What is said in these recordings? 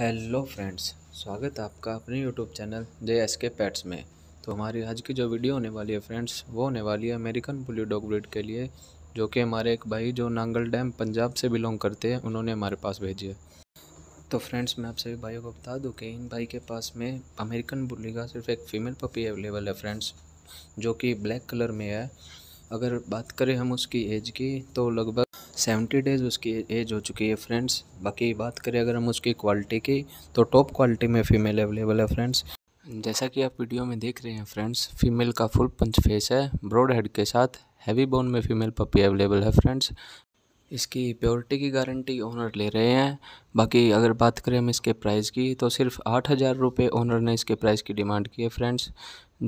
hello friends स्वागत है आपका अपने YouTube channel J S K pets में तो हमारी आज की जो वीडियो होने वाली है फ्रेंड्स वो होने वाली है अमेरिकन बुली डॉग ब्रीड के लिए जो कि हमारे एक भाई जो नांगल डैम पंजाब से बिलोंग करते हैं उन्होंने हमारे पास भेजी है तो फ्रेंड्स मैं आप सभी भाइयों को बता दूँ कि इन भाई के पास में अमेरिकन बुली का सिर्फ एक फ़ीमेल पपी अवेलेबल है फ्रेंड्स जो कि ब्लैक कलर में है अगर बात करें हम उसकी एज की तो लगभग सेवेंटी डेज़ उसकी एज हो चुकी है फ्रेंड्स बाकी बात करें अगर हम उसकी क्वालिटी की तो टॉप क्वालिटी में फ़ीमेल अवेलेबल है फ्रेंड्स जैसा कि आप वीडियो में देख रहे हैं फ्रेंड्स फीमेल का फुल पंच फेस है ब्रॉड हेड के साथ हैवी बोन में फीमेल पपी अवेलेबल है फ्रेंड्स इसकी प्योरिटी की गारंटी ओनर ले रहे हैं बाकी अगर बात करें हम इसके प्राइस की तो सिर्फ आठ हज़ार रुपये ओनर ने इसके प्राइस की डिमांड की है फ्रेंड्स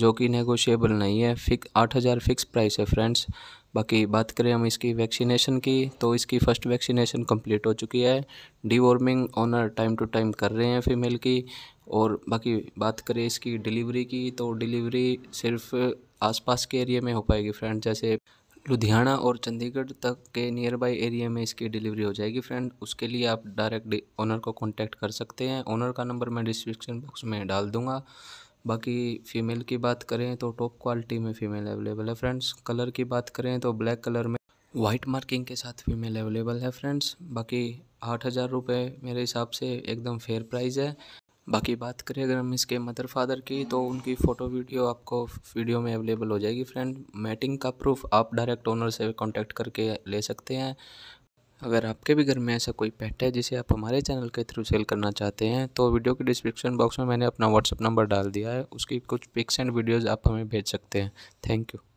जो कि नेगोशिएबल नहीं है फिक आठ हज़ार फिक्स प्राइस है फ्रेंड्स बाकी बात करें हम इसकी वैक्सीनेशन की तो इसकी फ़र्स्ट वैक्सीनेशन कंप्लीट हो चुकी है deworming owner time to time कर रहे हैं फीमेल की और बाकी बात करें इसकी डिलीवरी की तो डिलीवरी सिर्फ आसपास के एरिया में हो पाएगी फ्रेंड जैसे लुधियाना और चंडीगढ़ तक के नियर बाई एरिया में इसकी डिलीवरी हो जाएगी फ्रेंड उसके लिए आप डायरेक्ट ओनर को कांटेक्ट कर सकते हैं ओनर का नंबर मैं डिस्क्रिप्शन बॉक्स में डाल दूंगा बाकी फ़ीमेल की बात करें तो टॉप क्वालिटी में फ़ीमेल अवेलेबल है फ्रेंड्स कलर की बात करें तो ब्लैक कलर में वाइट मार्किंग के साथ फीमेल अवेलेबल है फ्रेंड्स बाकी आठ हज़ार रुपये मेरे हिसाब से एकदम फेयर प्राइस है बाकी बात करें अगर हम इसके मदर फादर की तो उनकी फ़ोटो वीडियो आपको वीडियो में अवेलेबल हो जाएगी फ्रेंड मैटिंग का प्रूफ आप डायरेक्ट ओनर से कॉन्टैक्ट करके ले सकते हैं अगर आपके भी घर में ऐसा कोई पेट है जिसे आप हमारे चैनल के थ्रू सेल करना चाहते हैं तो वीडियो के डिस्क्रिप्शन बॉक्स में मैंने अपना व्हाट्सअप नंबर डाल दिया है उसकी कुछ पिक्स एंड वीडियोज़ आप हमें भेज सकते हैं थैंक यू